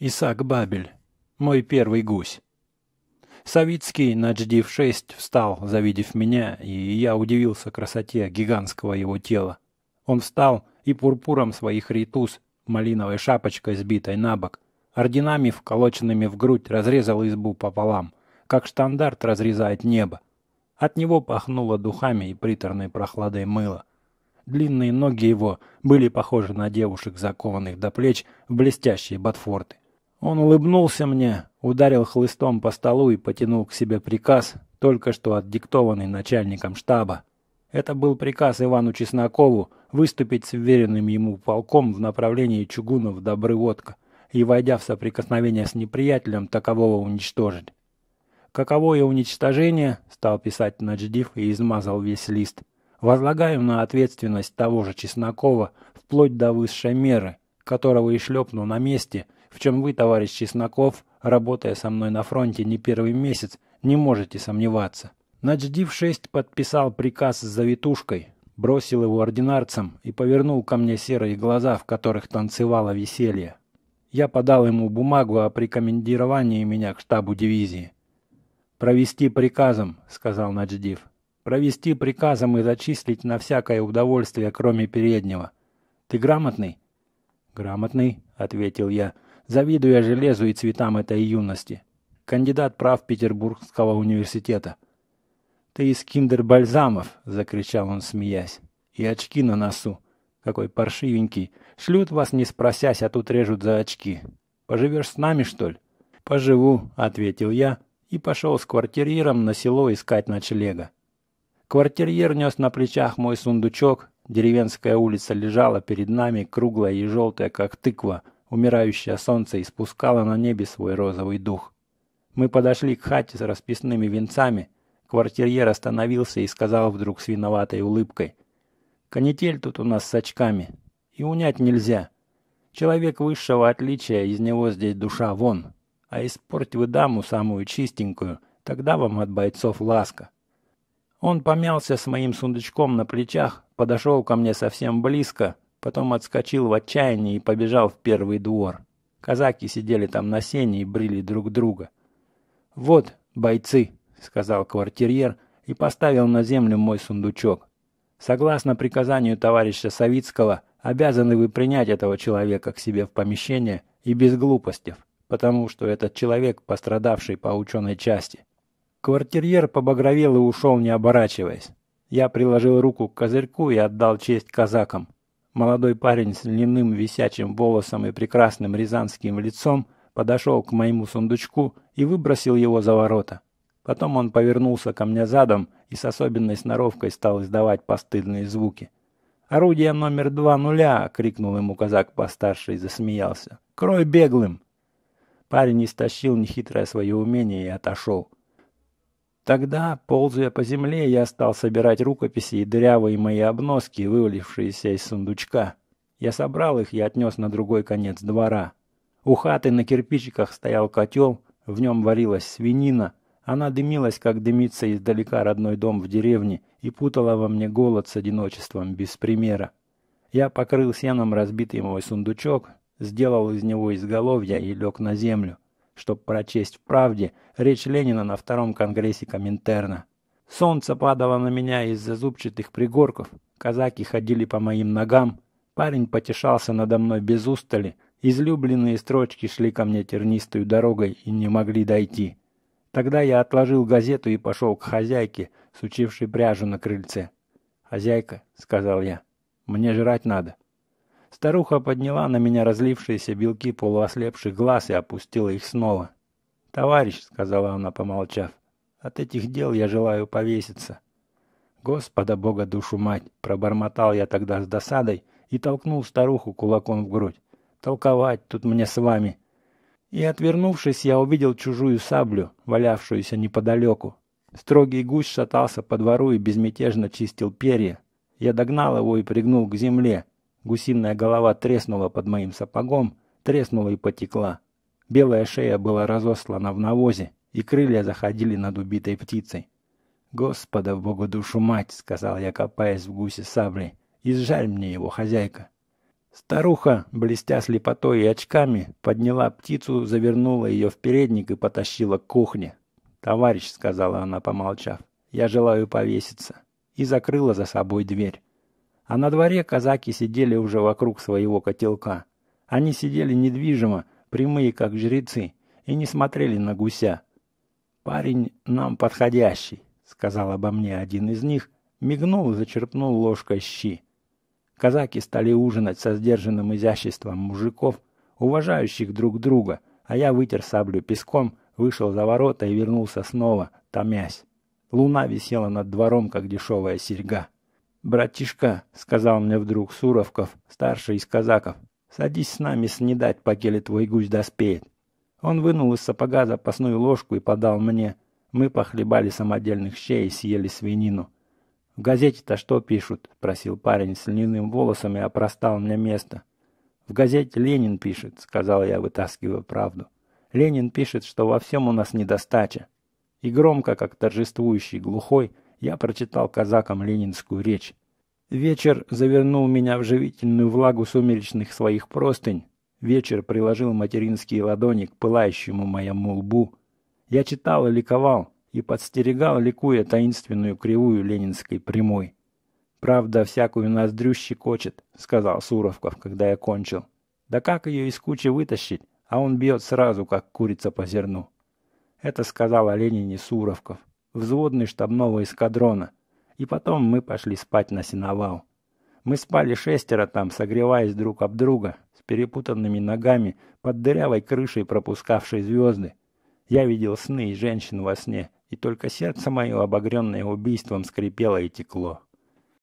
Исаак Бабель. Мой первый гусь. Савицкий на GDF-6 встал, завидев меня, и я удивился красоте гигантского его тела. Он встал и пурпуром своих ритус, малиновой шапочкой, сбитой на бок, орденами, вколоченными в грудь, разрезал избу пополам, как штандарт разрезает небо. От него пахнуло духами и приторной прохладой мыла. Длинные ноги его были похожи на девушек, закованных до плеч в блестящие ботфорты. Он улыбнулся мне, ударил хлыстом по столу и потянул к себе приказ, только что отдиктованный начальником штаба. Это был приказ Ивану Чеснокову выступить с вверенным ему полком в направлении Чугунов Добрыводка и, войдя в соприкосновение с неприятелем, такового уничтожить. «Каковое уничтожение?» – стал писать Надждив и измазал весь лист. «Возлагаю на ответственность того же Чеснокова вплоть до высшей меры, которого и шлепну на месте – в чем вы, товарищ Чесноков, работая со мной на фронте не первый месяц, не можете сомневаться. Начдив-6 подписал приказ с завитушкой, бросил его ординарцам и повернул ко мне серые глаза, в которых танцевало веселье. Я подал ему бумагу о прикомендировании меня к штабу дивизии. «Провести приказом», — сказал Надждив. «Провести приказом и зачислить на всякое удовольствие, кроме переднего. Ты грамотный?» «Грамотный», — ответил я, — завидуя железу и цветам этой юности. Кандидат прав Петербургского университета. «Ты из киндер-бальзамов!» – закричал он, смеясь. «И очки на носу! Какой паршивенький! Шлют вас, не спросясь, а тут режут за очки. Поживешь с нами, что ли?» «Поживу», – ответил я и пошел с квартирьером на село искать ночлега. Квартирьер нес на плечах мой сундучок, деревенская улица лежала перед нами, круглая и желтая, как тыква – Умирающее солнце испускало на небе свой розовый дух. Мы подошли к хате с расписными венцами. Квартирьер остановился и сказал вдруг с виноватой улыбкой. «Канитель тут у нас с очками. И унять нельзя. Человек высшего отличия, из него здесь душа вон. А испорть вы даму самую чистенькую, тогда вам от бойцов ласка». Он помялся с моим сундучком на плечах, подошел ко мне совсем близко – потом отскочил в отчаянии и побежал в первый двор. Казаки сидели там на сене и брили друг друга. «Вот, бойцы», — сказал квартирьер и поставил на землю мой сундучок. «Согласно приказанию товарища Савицкого, обязаны вы принять этого человека к себе в помещение и без глупостей, потому что этот человек пострадавший по ученой части». Квартирьер побагровел и ушел, не оборачиваясь. Я приложил руку к козырьку и отдал честь казакам. Молодой парень с льняным висячим волосом и прекрасным рязанским лицом подошел к моему сундучку и выбросил его за ворота. Потом он повернулся ко мне задом и с особенной сноровкой стал издавать постыдные звуки. «Орудие номер два нуля!» — крикнул ему казак постарше и засмеялся. «Крой беглым!» Парень истощил нехитрое свое умение и отошел. Тогда, ползая по земле, я стал собирать рукописи и дырявые мои обноски, вывалившиеся из сундучка. Я собрал их и отнес на другой конец двора. У хаты на кирпичиках стоял котел, в нем варилась свинина. Она дымилась, как дымится издалека родной дом в деревне, и путала во мне голод с одиночеством без примера. Я покрыл сеном разбитый мой сундучок, сделал из него изголовья и лег на землю чтобы прочесть в «Правде» речь Ленина на Втором Конгрессе Коминтерна. Солнце падало на меня из-за зубчатых пригорков, казаки ходили по моим ногам, парень потешался надо мной без устали, излюбленные строчки шли ко мне тернистой дорогой и не могли дойти. Тогда я отложил газету и пошел к хозяйке, сучившей пряжу на крыльце. «Хозяйка», — сказал я, — «мне жрать надо». Старуха подняла на меня разлившиеся белки полуослепших глаз и опустила их снова. «Товарищ», — сказала она, помолчав, — «от этих дел я желаю повеситься». «Господа Бога душу мать!» — пробормотал я тогда с досадой и толкнул старуху кулаком в грудь. «Толковать тут мне с вами!» И, отвернувшись, я увидел чужую саблю, валявшуюся неподалеку. Строгий гусь шатался по двору и безмятежно чистил перья. Я догнал его и пригнул к земле, Гусиная голова треснула под моим сапогом, треснула и потекла. Белая шея была разослана в навозе, и крылья заходили над убитой птицей. «Господа, богу душу мать!» — сказал я, копаясь в гусе саблей. «Изжаль мне его, хозяйка!» Старуха, блестя слепотой и очками, подняла птицу, завернула ее в передник и потащила к кухне. «Товарищ», — сказала она, помолчав, — «я желаю повеситься». И закрыла за собой дверь. А на дворе казаки сидели уже вокруг своего котелка. Они сидели недвижимо, прямые как жрецы, и не смотрели на гуся. «Парень нам подходящий», — сказал обо мне один из них, мигнул и зачерпнул ложкой щи. Казаки стали ужинать со сдержанным изяществом мужиков, уважающих друг друга, а я вытер саблю песком, вышел за ворота и вернулся снова, томясь. Луна висела над двором, как дешевая серьга. «Братишка», — сказал мне вдруг Суровков, старший из казаков, — «садись с нами снедать, покели твой гусь доспеет». Он вынул из сапога запасную ложку и подал мне. Мы похлебали самодельных щей и съели свинину. «В газете-то что пишут?» — спросил парень с льняным волосом и опростал мне место. «В газете Ленин пишет», — сказал я, вытаскивая правду. «Ленин пишет, что во всем у нас недостача». И громко, как торжествующий глухой, — я прочитал казакам ленинскую речь. Вечер завернул меня в живительную влагу сумеречных своих простынь. Вечер приложил материнский ладони к пылающему моему лбу. Я читал и ликовал, и подстерегал, ликуя таинственную кривую ленинской прямой. «Правда, всякую ноздрю щекочет», — сказал Суровков, когда я кончил. «Да как ее из кучи вытащить? А он бьет сразу, как курица по зерну». Это сказал о Ленине Суровков взводный штабного эскадрона. И потом мы пошли спать на сеновал. Мы спали шестеро там, согреваясь друг об друга, с перепутанными ногами, под дырявой крышей пропускавшей звезды. Я видел сны и женщин во сне, и только сердце мое, обогренное убийством, скрипело и текло.